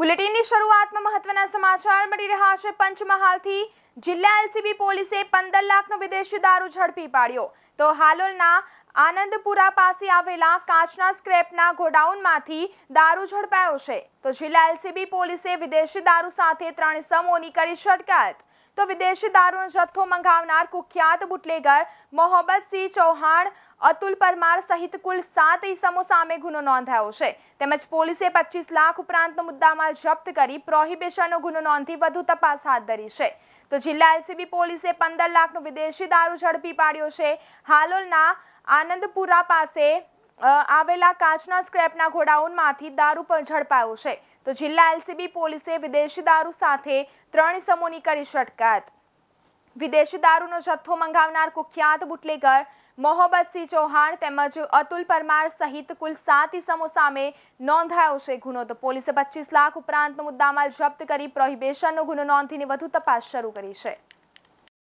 બુલેટિનની શરૂઆતમાં મહત્વના સમાચાર મળી રહ્યા છે પંચમહાલથી જિલ્લા એલસીબી પોલીસે પંદર લાખનો વિદેશી દારૂ ઝડપી પાડ્યો તો હાલોલના આનંદપુરા પાસે આવેલા કાચના સ્ક્રેપના ગોડાઉનમાંથી દારૂ ઝડપાયો છે તો જિલ્લા એલસીબી પોલીસે વિદેશી દારૂ સાથે ત્રણ સમોની કરી છટકાયત તો વિદેશી દારૂનો જથ્થો મંગાવનાર કુખ્યાત બુટલેગર મોહમ્મદસિંહ ચૌહાણ અતુલ પરમાર સહિત કુલ સાત ઇસમો સામે ગુનો નોંધાયો છે તેમજ પોલીસે પચીસ લાખ ઉપરાંતનો મુદ્દામાલ જપ્ત કરી પ્રોહિબેશનનો ગુનો નોંધી વધુ તપાસ હાથ ધરી છે તો જિલ્લા એલસીબી પોલીસે પંદર લાખનો વિદેશી દારૂ ઝડપી પાડ્યો છે હાલોલના આનંદપુરા પાસે આવેલા કાચના સ્ક્રેપના ગોડાઉનમાંથી દારૂ પણ ઝડપાયો છે તો જિલ્લા એલસીબી પોલીસે વિદેશી દારૂ સાથે ત્રણ ઇસમોની કરી અટકાયત વિદેશી દારૂનો જથ્થો મંગાવનાર કુખ્યાત બુટલેગર મોહબ્બતસિંહ ચૌહાણ તેમજ અતુલ પરમાર સહિત કુલ સાત ઇસમો સામે નોંધાયો છે ગુનો તો પોલીસે પચીસ લાખ ઉપરાંતનો મુદ્દામાલ જપ્ત કરી પ્રોહિબેશનનો ગુનો નોંધીને વધુ તપાસ શરૂ કરી છે